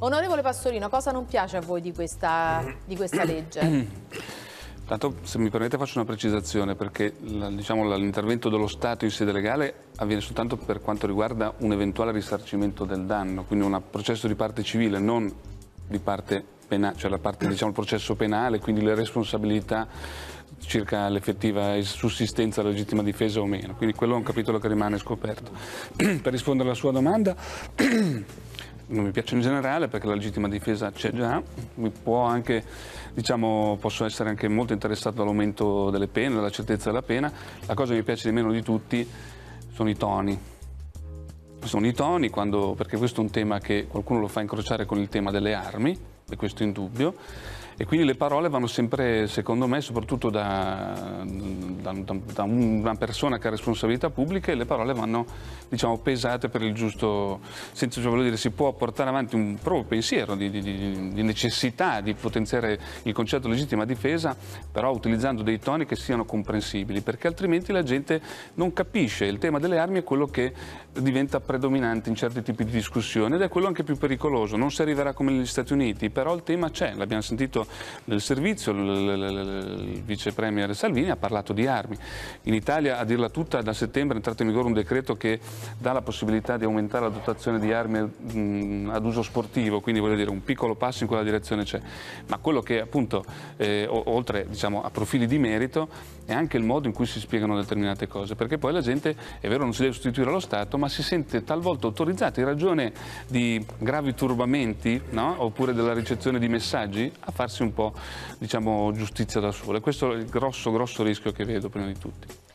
Onorevole Pastorino, cosa non piace a voi di questa, di questa legge? Tanto, se mi permette, faccio una precisazione, perché diciamo, l'intervento dello Stato in sede legale avviene soltanto per quanto riguarda un eventuale risarcimento del danno, quindi un processo di parte civile, non di parte penale, cioè la parte, diciamo, il processo penale, quindi le responsabilità circa l'effettiva sussistenza della legittima difesa o meno. Quindi quello è un capitolo che rimane scoperto. per rispondere alla sua domanda... non mi piace in generale perché la legittima difesa c'è già, anche, diciamo, posso essere anche molto interessato all'aumento delle pene, alla certezza della pena, la cosa che mi piace di meno di tutti sono i toni, sono i toni quando, perché questo è un tema che qualcuno lo fa incrociare con il tema delle armi, e questo è indubbio, e quindi le parole vanno sempre, secondo me, soprattutto da, da, da una persona che ha responsabilità pubblica, le parole vanno diciamo, pesate per il giusto senso, cioè, dire, si può portare avanti un proprio pensiero di, di, di necessità di potenziare il concetto legittima difesa, però utilizzando dei toni che siano comprensibili, perché altrimenti la gente non capisce. Il tema delle armi è quello che diventa predominante in certi tipi di discussione ed è quello anche più pericoloso. Non si arriverà come negli Stati Uniti, però il tema c'è, l'abbiamo sentito nel servizio, il vice premier Salvini ha parlato di armi. In Italia, a dirla tutta, da settembre è entrato in vigore un decreto che dà la possibilità di aumentare la dotazione di armi mh, mm, ad uso sportivo, quindi voglio dire un piccolo passo in quella direzione c'è. Ma quello che appunto, eh, oltre diciamo, a profili di merito, è anche il modo in cui si spiegano determinate cose, perché poi la gente, è vero, non si deve sostituire allo Stato, ma si sente talvolta autorizzata in ragione di gravi turbamenti no? oppure della ricezione di messaggi a farsi farsi un po' diciamo, giustizia da sole. Questo è il grosso, grosso rischio che vedo prima di tutti.